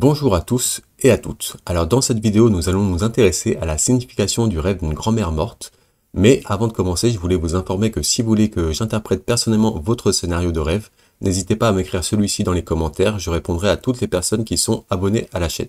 Bonjour à tous et à toutes. Alors dans cette vidéo, nous allons nous intéresser à la signification du rêve d'une grand-mère morte. Mais avant de commencer, je voulais vous informer que si vous voulez que j'interprète personnellement votre scénario de rêve, n'hésitez pas à m'écrire celui-ci dans les commentaires, je répondrai à toutes les personnes qui sont abonnées à la chaîne.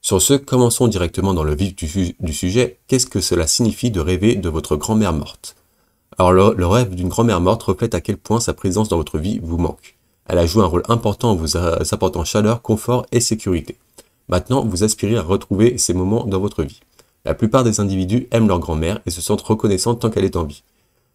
Sur ce, commençons directement dans le vif du, sujet. Qu'est-ce que cela signifie de rêver de votre grand-mère morte Alors le rêve d'une grand-mère morte reflète à quel point sa présence dans votre vie vous manque. Elle a joué un rôle important en vous apportant chaleur, confort et sécurité. Maintenant, vous aspirez à retrouver ces moments dans votre vie. La plupart des individus aiment leur grand-mère et se sentent reconnaissants tant qu'elle est en vie.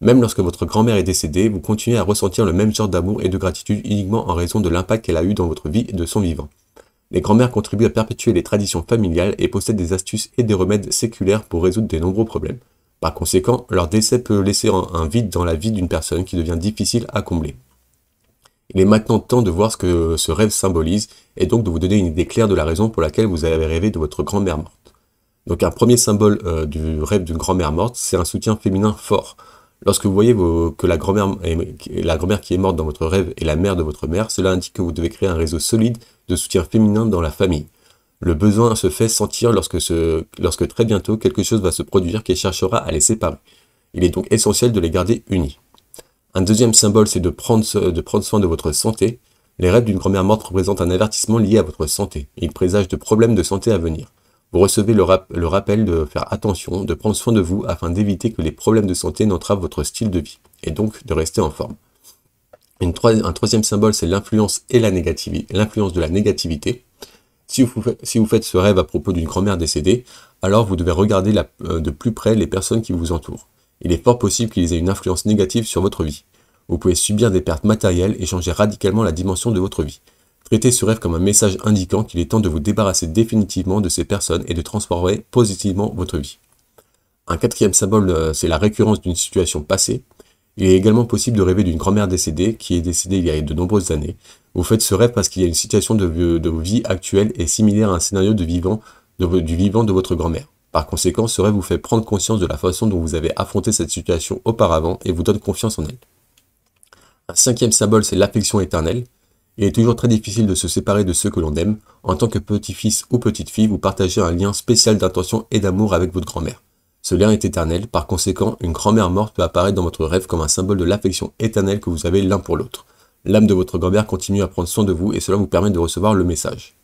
Même lorsque votre grand-mère est décédée, vous continuez à ressentir le même genre d'amour et de gratitude uniquement en raison de l'impact qu'elle a eu dans votre vie et de son vivant. Les grand-mères contribuent à perpétuer les traditions familiales et possèdent des astuces et des remèdes séculaires pour résoudre de nombreux problèmes. Par conséquent, leur décès peut laisser un vide dans la vie d'une personne qui devient difficile à combler. Il est maintenant temps de voir ce que ce rêve symbolise et donc de vous donner une idée claire de la raison pour laquelle vous avez rêvé de votre grand-mère morte. Donc un premier symbole euh, du rêve d'une grand-mère morte, c'est un soutien féminin fort. Lorsque vous voyez que la grand-mère qui est morte dans votre rêve est la mère de votre mère, cela indique que vous devez créer un réseau solide de soutien féminin dans la famille. Le besoin se fait sentir lorsque, lorsque très bientôt quelque chose va se produire qui cherchera à les séparer. Il est donc essentiel de les garder unis. Un deuxième symbole, c'est de prendre, de prendre soin de votre santé. Les rêves d'une grand-mère morte représentent un avertissement lié à votre santé. Ils présagent de problèmes de santé à venir. Vous recevez le, rappel de faire attention, de prendre soin de vous afin d'éviter que les problèmes de santé n'entravent votre style de vie, et donc de rester en forme. un troisième symbole, c'est l'influence et la négativité, l'influence de la négativité. Si vous, faites ce rêve à propos d'une grand-mère décédée, alors vous devez regarder euh, de plus près les personnes qui vous entourent il est fort possible qu'ils aient une influence négative sur votre vie. Vous pouvez subir des pertes matérielles et changer radicalement la dimension de votre vie. Traitez ce rêve comme un message indiquant qu'il est temps de vous débarrasser définitivement de ces personnes et de transformer positivement votre vie. Un quatrième symbole, euh, c'est la récurrence d'une situation passée. Il est également possible de rêver d'une grand-mère décédée qui est décédée il y a de nombreuses années. Vous faites ce rêve parce qu'il y a une situation de, vie actuelle et similaire à un scénario de vivant, du vivant de votre grand-mère. Par conséquent, ce rêve vous fait prendre conscience de la façon dont vous avez affronté cette situation auparavant et vous donne confiance en elle. Un cinquième symbole, c'est l'affection éternelle. Il est toujours très difficile de se séparer de ceux que l'on aime. En tant que petit-fils ou petite-fille, vous partagez un lien spécial d'intention et d'amour avec votre grand-mère. Ce lien est éternel, par conséquent, une grand-mère morte peut apparaître dans votre rêve comme un symbole de l'affection éternelle que vous avez l'un pour l'autre. L'âme de votre grand-mère continue à prendre soin de vous et cela vous permet de recevoir le message.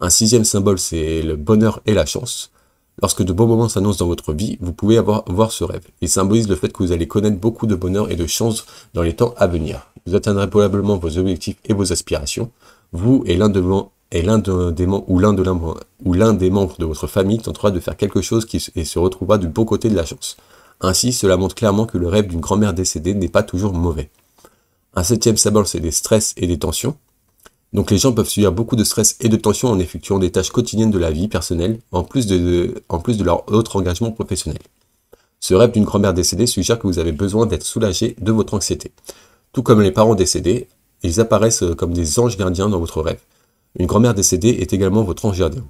Un sixième symbole, c'est le bonheur et la chance. Lorsque de bons moments s'annoncent dans votre vie, vous pouvez avoir, voir ce rêve. Il symbolise le fait que vous allez connaître beaucoup de bonheur et de chance dans les temps à venir. Vous atteindrez probablement vos objectifs et vos aspirations. Vous et l'un de l'un des membres ou l'un de des membres de votre famille tentera de faire quelque chose qui et se retrouvera du bon côté de la chance. Ainsi, cela montre clairement que le rêve d'une grand-mère décédée n'est pas toujours mauvais. Un septième symbole, c'est des stress et des tensions. Donc les gens peuvent subir beaucoup de stress et de tension en effectuant des tâches quotidiennes de la vie personnelle, en plus de, en plus de leur autre engagement professionnel. Ce rêve d'une grand-mère décédée suggère que vous avez besoin d'être soulagé de votre anxiété. Tout comme les parents décédés, ils apparaissent euh, comme des anges gardiens dans votre rêve. Une grand-mère décédée est également votre ange gardien.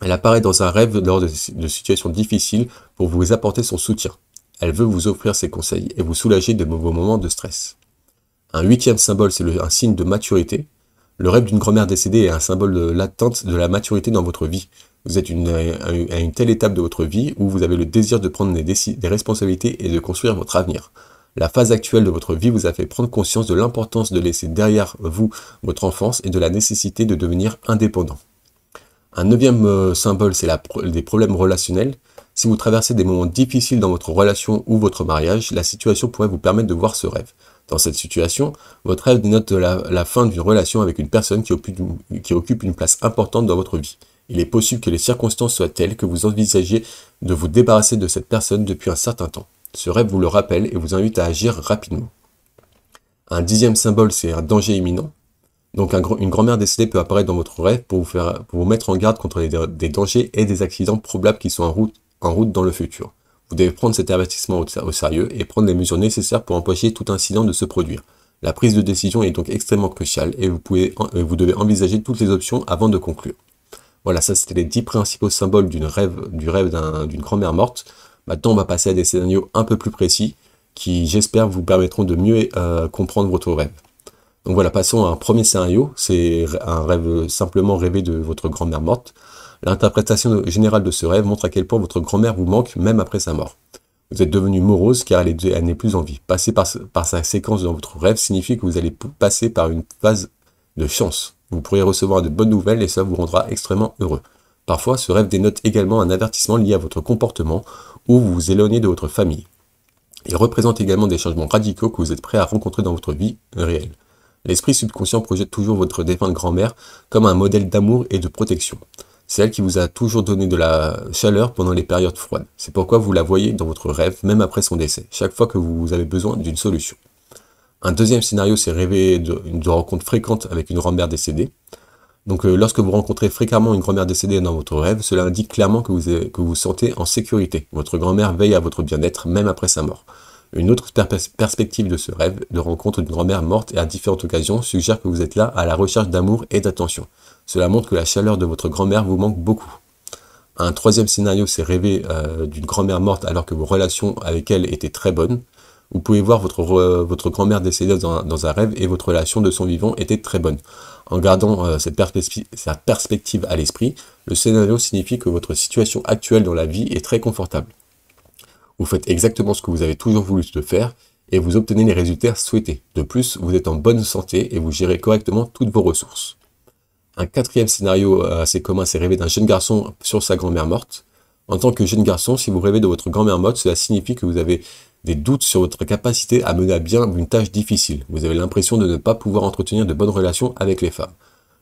Elle apparaît dans un rêve lors de, de situations difficiles pour vous apporter son soutien. Elle veut vous offrir ses conseils et vous soulager de vos moments de stress. Un huitième symbole, c'est un signe de maturité. Le rêve d'une grand-mère décédée est un symbole de l'attente de la maturité dans votre vie. Vous êtes à une telle étape de votre vie où vous avez le désir de prendre des, des responsabilités et de construire votre avenir. La phase actuelle de votre vie vous a fait prendre conscience de l'importance de laisser derrière vous votre enfance et de la nécessité de devenir indépendant. Un neuvième euh, symbole, c'est les problèmes relationnels. Si vous traversez des moments difficiles dans votre relation ou votre mariage, la situation pourrait vous permettre de voir ce rêve. Dans cette situation, votre rêve dénote la, fin d'une relation avec une personne qui occupe une, place importante dans votre vie. Il est possible que les circonstances soient telles que vous envisagez de vous débarrasser de cette personne depuis un certain temps. Ce rêve vous le rappelle et vous invite à agir rapidement. Un dixième symbole, c'est un danger imminent. Donc une grand-mère décédée peut apparaître dans votre rêve pour vous, mettre en garde contre des dangers et des accidents probables qui sont en route dans le futur. Vous devez prendre cet avertissement au sérieux et prendre les mesures nécessaires pour empêcher tout incident de se produire. La prise de décision est donc extrêmement cruciale et vous, devez envisager toutes les options avant de conclure. Voilà, ça c'était les 10 principaux symboles rêve, du rêve d'une grand-mère morte. Maintenant, on va passer à des scénarios un peu plus précis qui, j'espère, vous permettront de mieux euh, comprendre votre rêve. Donc voilà, passons à un premier scénario. C'est un rêve simplement rêvé de votre grand-mère morte. L'interprétation générale de ce rêve montre à quel point votre grand-mère vous manque même après sa mort. Vous êtes devenu morose car elle, n'est plus en vie. Passer par, sa séquence dans votre rêve signifie que vous allez passer par une phase de chance. Vous pourrez recevoir de bonnes nouvelles et ça vous rendra extrêmement heureux. Parfois, ce rêve dénote également un avertissement lié à votre comportement ou vous vous éloignez de votre famille. Il représente également des changements radicaux que vous êtes prêt à rencontrer dans votre vie réelle. L'esprit subconscient projette toujours votre défunte grand-mère comme un modèle d'amour et de protection. C'est elle qui vous a toujours donné de la chaleur pendant les périodes froides. C'est pourquoi vous la voyez dans votre rêve, même après son décès, chaque fois que vous avez besoin d'une solution. Un deuxième scénario, c'est rêver de, rencontre rencontres fréquentes avec une grand-mère décédée. Donc euh, lorsque vous rencontrez fréquemment une grand-mère décédée dans votre rêve, cela indique clairement que vous que vous sentez en sécurité. Votre grand-mère veille à votre bien-être même après sa mort. Une autre perspective de ce rêve, de rencontre d'une grand-mère morte et à différentes occasions, suggère que vous êtes là à la recherche d'amour et d'attention. Cela montre que la chaleur de votre grand-mère vous manque beaucoup. Un troisième scénario, c'est rêver euh, d'une grand-mère morte alors que vos relations avec elle étaient très bonnes. Vous pouvez voir votre, votre grand-mère décédée dans un, rêve et votre relation de son vivant était très bonne. En gardant euh, sa cette, perspective à l'esprit, le scénario signifie que votre situation actuelle dans la vie est très confortable. Vous faites exactement ce que vous avez toujours voulu faire et vous obtenez les résultats souhaités. De plus, vous êtes en bonne santé et vous gérez correctement toutes vos ressources. Un quatrième scénario euh, assez commun, c'est rêver d'un jeune garçon sur sa grand-mère morte. En tant que jeune garçon, si vous rêvez de votre grand-mère morte, cela signifie que vous avez des doutes sur votre capacité à mener à bien une tâche difficile. Vous avez l'impression de ne pas pouvoir entretenir de bonnes relations avec les femmes.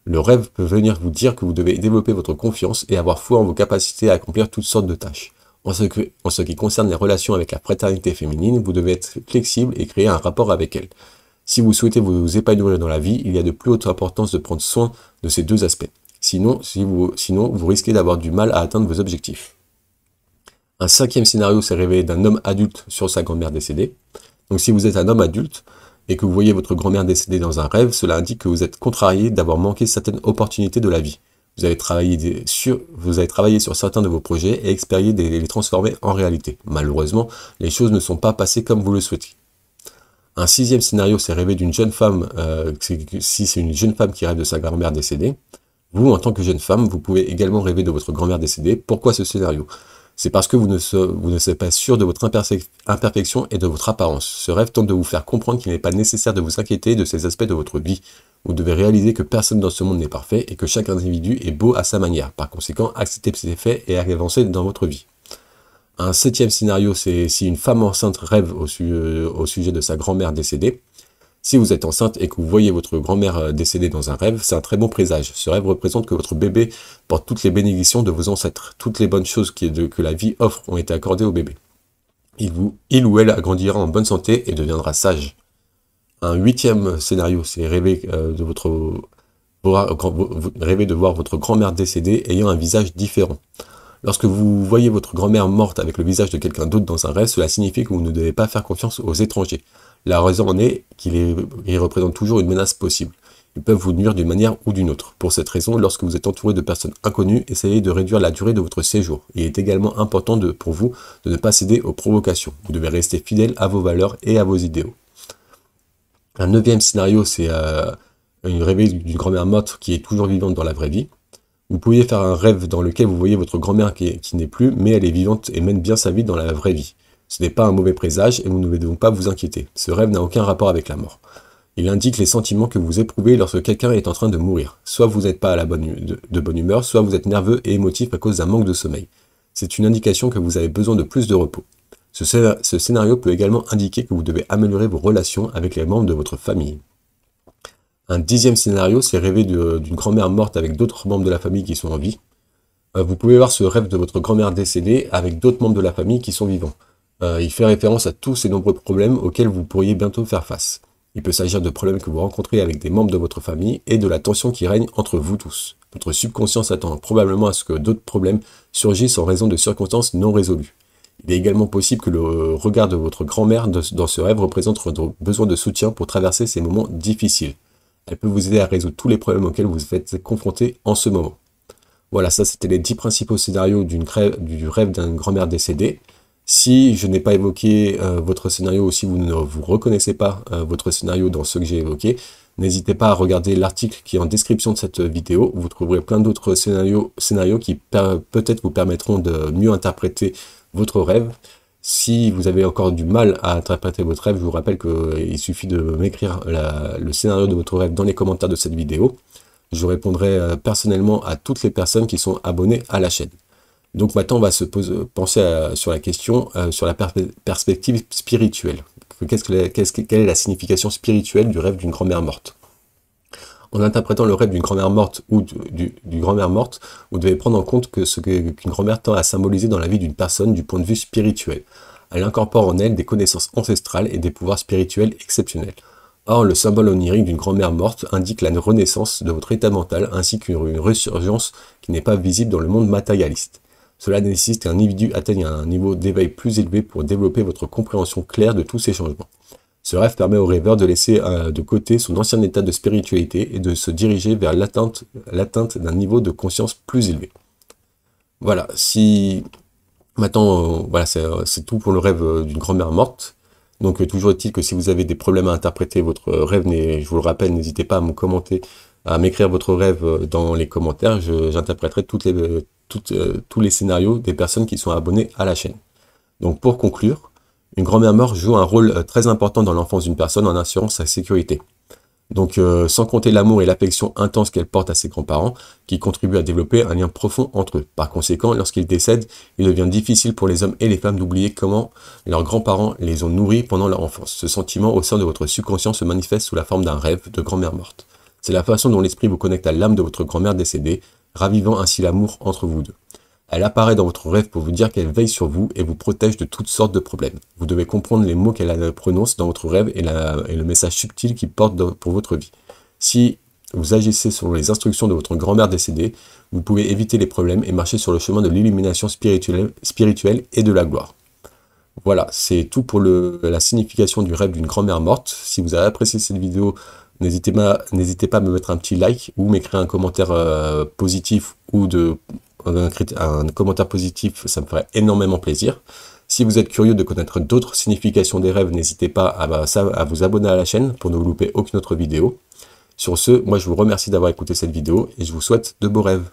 Le rêve peut venir vous dire que vous devez développer votre confiance et avoir foi en vos capacités à accomplir toutes sortes de tâches. En ce, qui concerne les relations avec la fraternité féminine, vous devez être flexible et créer un rapport avec elle. Si vous souhaitez vous épanouir dans la vie, il y a de plus haute importance de prendre soin de ces deux aspects. Sinon, vous, sinon vous risquez d'avoir du mal à atteindre vos objectifs. Un cinquième scénario s'est révélé d'un homme adulte sur sa grand-mère décédée. Donc si vous êtes un homme adulte et que vous voyez votre grand-mère décédée dans un rêve, cela indique que vous êtes contrarié d'avoir manqué certaines opportunités de la vie. Vous avez, travaillé sur, vous avez travaillé sur certains de vos projets et expérié de les transformer en réalité. Malheureusement, les choses ne sont pas passées comme vous le souhaitiez. Un sixième scénario, c'est rêver d'une jeune femme, euh, si c'est une jeune femme qui rêve de sa grand-mère décédée. Vous, en tant que jeune femme, vous pouvez également rêver de votre grand-mère décédée. Pourquoi ce scénario C'est parce que vous ne, vous pas sûr de votre imperfection et de votre apparence. Ce rêve tente de vous faire comprendre qu'il n'est pas nécessaire de vous inquiéter de ces aspects de votre vie. Vous devez réaliser que personne dans ce monde n'est parfait et que chaque individu est beau à sa manière. Par conséquent, acceptez ces faits et avancez dans votre vie. Un septième scénario, c'est si une femme enceinte rêve euh, au, sujet de sa grand-mère décédée. Si vous êtes enceinte et que vous voyez votre grand-mère euh, décédée dans un rêve, c'est un très bon présage. Ce rêve représente que votre bébé porte toutes les bénédictions de vos ancêtres. Toutes les bonnes choses que la vie offre ont été accordées au bébé. Il, ou elle grandira en bonne santé et deviendra sage. Un huitième scénario, c'est rêver, euh, de votre, rêver de voir votre grand-mère décédée ayant un visage différent. Lorsque vous voyez votre grand-mère morte avec le visage de quelqu'un d'autre dans un rêve, cela signifie que vous ne devez pas faire confiance aux étrangers. La raison en est qu'ils représentent toujours une menace possible. Ils peuvent vous nuire d'une manière ou d'une autre. Pour cette raison, lorsque vous êtes entouré de personnes inconnues, essayez de réduire la durée de votre séjour. Il est également important pour vous de ne pas céder aux provocations. Vous devez rester fidèle à vos valeurs et à vos idéaux. Un neuvième scénario, c'est euh, une réveil d'une grand-mère morte qui est toujours vivante dans la vraie vie. Vous pouvez faire un rêve dans lequel vous voyez votre grand-mère qui, n'est plus, mais elle est vivante et mène bien sa vie dans la vraie vie. Ce n'est pas un mauvais présage et vous ne devez donc pas vous inquiéter. Ce rêve n'a aucun rapport avec la mort. Il indique les sentiments que vous éprouvez lorsque quelqu'un est en train de mourir. Soit vous n'êtes pas à la bonne, de, bonne humeur, soit vous êtes nerveux et émotif à cause d'un manque de sommeil. C'est une indication que vous avez besoin de plus de repos. ce scénario peut également indiquer que vous devez améliorer vos relations avec les membres de votre famille. Un dixième scénario, c'est rêver d'une grand-mère morte avec d'autres membres de la famille qui sont en vie. Euh, vous pouvez voir ce rêve de votre grand-mère décédée avec d'autres membres de la famille qui sont vivants. Euh, il fait référence à tous ces nombreux problèmes auxquels vous pourriez bientôt faire face. Il peut s'agir de problèmes que vous rencontrez avec des membres de votre famille et de la tension qui règne entre vous tous. Votre subconscience attend probablement à ce que d'autres problèmes surgissent en raison de circonstances non résolues. Il est également possible que le euh, regard de votre grand-mère dans ce rêve représente votre besoin de soutien pour traverser ces moments difficiles. Elle peut vous aider à résoudre tous les problèmes auxquels vous êtes confronté en ce moment. Voilà, ça c'était les 10 principaux scénarios du rêve d'une grand-mère décédée. Si je n'ai pas évoqué euh, votre scénario ou si vous ne vous reconnaissez pas euh, votre scénario dans ceux que j'ai évoqués, n'hésitez pas à regarder l'article qui est en description de cette vidéo. Vous trouverez plein d'autres scénarios qui peut-être vous permettront de mieux interpréter votre rêve. Si vous avez encore du mal à interpréter votre rêve, je vous rappelle qu'il euh, suffit de m'écrire le scénario de votre rêve dans les commentaires de cette vidéo. Je répondrai euh, personnellement à toutes les personnes qui sont abonnées à la chaîne. Donc maintenant, on va se poser, euh, penser sur la question, sur la perspective spirituelle. quelle est la signification spirituelle du rêve d'une grand-mère morte en interprétant le rêve d'une grand-mère morte ou d'une grand-mère morte, vous devez prendre en compte que ce qu'une grand-mère tend à symboliser dans la vie d'une personne du point de vue spirituel. Elle incorpore en elle des connaissances ancestrales et des pouvoirs spirituels exceptionnels. Or, le symbole onirique d'une grand-mère morte indique la renaissance de votre état mental ainsi qu'une résurgence qui n'est pas visible dans le monde matérialiste. Cela nécessite qu'un individu atteigne un niveau d'éveil plus élevé pour développer votre compréhension claire de tous ces changements. Ce rêve permet au rêveur de laisser euh, de côté son ancien état de spiritualité et de se diriger vers l'atteinte d'un niveau de conscience plus élevé. Voilà, si... Maintenant, euh, voilà, euh, c'est tout pour le rêve d'une grand-mère morte. Donc toujours est-il que si vous avez des problèmes à interpréter votre rêve, je vous le rappelle, n'hésitez pas à me commenter, à m'écrire votre rêve dans les commentaires. J'interpréterai les, tous les scénarios des personnes qui sont abonnées à la chaîne. Donc pour conclure, une grand-mère morte joue un rôle euh, très important dans l'enfance d'une personne en assurant sa sécurité. Donc, euh, sans compter l'amour et l'affection intense qu'elle porte à ses grands-parents, qui contribuent à développer un lien profond entre eux. Par conséquent, lorsqu'ils décèdent, il devient difficile pour les hommes et les femmes d'oublier comment leurs grands-parents les ont nourris pendant leur enfance. Ce sentiment au sein de votre subconscient se manifeste sous la forme d'un rêve de grand-mère morte. C'est la façon dont l'esprit vous connecte à l'âme de votre grand-mère décédée, ravivant ainsi l'amour entre vous deux. Elle apparaît dans votre rêve pour vous dire qu'elle veille sur vous et vous protège de toutes sortes de problèmes. Vous devez comprendre les mots qu'elle prononce dans votre rêve et, le message subtil qu'il porte pour votre vie. Si vous agissez selon les instructions de votre grand-mère décédée, vous pouvez éviter les problèmes et marcher sur le chemin de l'illumination spirituelle, et de la gloire. Voilà, c'est tout pour la signification du rêve d'une grand-mère morte. Si vous avez apprécié cette vidéo, N'hésitez pas, n'hésitez pas à me mettre un petit like ou m'écrire un commentaire euh, positif ou de, un, commentaire positif, ça me ferait énormément plaisir. Si vous êtes curieux de connaître d'autres significations des rêves, n'hésitez pas à, à vous abonner à la chaîne pour ne louper aucune autre vidéo. Sur ce, moi je vous remercie d'avoir écouté cette vidéo et je vous souhaite de beaux rêves.